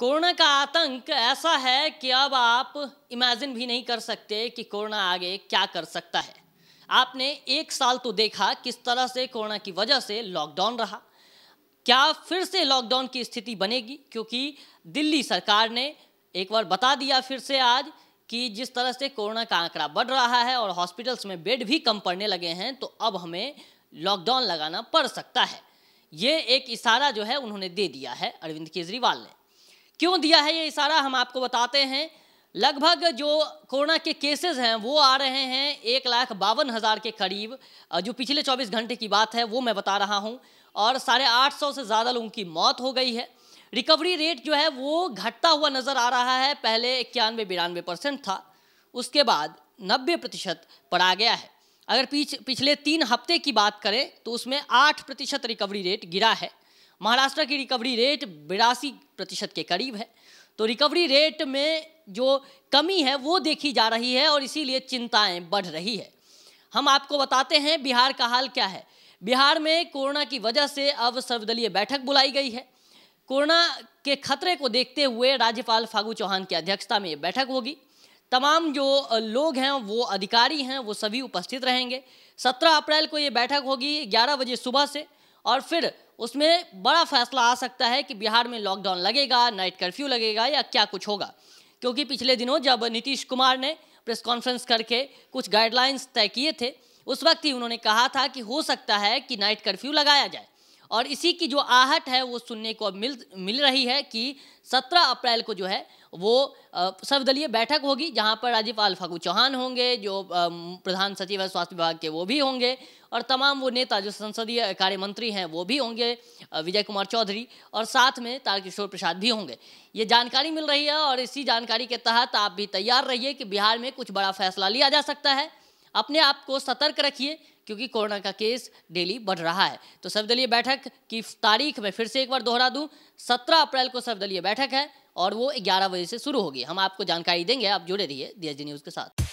corona का आतंक ऐसा है कि अब आप इमेजिन भी नहीं कर सकते कि कोरोना आगे क्या कर सकता है आपने एक साल तो देखा किस तरह से कोरोना की वजह से लॉकडाउन रहा क्या फिर से लॉकडाउन की स्थिति बनेगी क्योंकि दिल्ली सरकार ने एक बार बता दिया फिर से आज कि जिस तरह से कोरोना का आंकड़ा बढ़ रहा है और हॉस्पिटल्स में बेड भी कम पड़ने लगे हैं तो अब हमें लॉकडाउन लगाना पड़ सकता है ये एक इशारा जो है उन्होंने दे दिया है अरविंद केजरीवाल ने क्यों दिया है ये इशारा हम आपको बताते हैं लगभग जो कोरोना के केसेस हैं वो आ रहे हैं एक लाख बावन हज़ार के करीब जो पिछले 24 घंटे की बात है वो मैं बता रहा हूँ और साढ़े आठ सौ से ज़्यादा लोगों की मौत हो गई है रिकवरी रेट जो है वो घटता हुआ नज़र आ रहा है पहले इक्यानवे बिरानवे परसेंट था उसके बाद नब्बे प्रतिशत पर आ गया है अगर पीछ पिछले तीन हफ्ते की बात करें तो उसमें आठ प्रतिशत रिकवरी रेट गिरा है महाराष्ट्र की रिकवरी रेट बिरासी प्रतिशत के करीब है तो रिकवरी रेट में जो कमी है वो देखी जा रही है और इसीलिए चिंताएं बढ़ रही है हम आपको बताते हैं बिहार का हाल क्या है बिहार में कोरोना की वजह से अब सर्वदलीय बैठक बुलाई गई है कोरोना के खतरे को देखते हुए राज्यपाल फागू चौहान की अध्यक्षता में ये बैठक होगी तमाम जो लोग हैं वो अधिकारी हैं वो सभी उपस्थित रहेंगे सत्रह अप्रैल को ये बैठक होगी ग्यारह बजे सुबह से और फिर उसमें बड़ा फैसला आ सकता है कि बिहार में लॉकडाउन लगेगा नाइट कर्फ्यू लगेगा या क्या कुछ होगा क्योंकि पिछले दिनों जब नीतीश कुमार ने प्रेस कॉन्फ्रेंस करके कुछ गाइडलाइंस तय किए थे उस वक्त ही उन्होंने कहा था कि हो सकता है कि नाइट कर्फ्यू लगाया जाए और इसी की जो आहट है वो सुनने को अब मिल मिल रही है कि 17 अप्रैल को जो है वो सर्वदलीय बैठक होगी जहां पर राज्यपाल फागू चौहान होंगे जो प्रधान सचिव है स्वास्थ्य विभाग के वो भी होंगे और तमाम वो नेता जो संसदीय कार्य मंत्री हैं वो भी होंगे विजय कुमार चौधरी और साथ में तारकिशोर प्रसाद भी होंगे ये जानकारी मिल रही है और इसी जानकारी के तहत आप भी तैयार रहिए कि बिहार में कुछ बड़ा फैसला लिया जा सकता है अपने आप को सतर्क रखिए क्योंकि कोरोना का केस डेली बढ़ रहा है तो सर्वदलीय बैठक की तारीख में फिर से एक बार दोहरा दूं सत्रह अप्रैल को सर्वदलीय बैठक है और वो ग्यारह बजे से शुरू होगी हम आपको जानकारी देंगे आप जुड़े रहिए डी न्यूज़ के साथ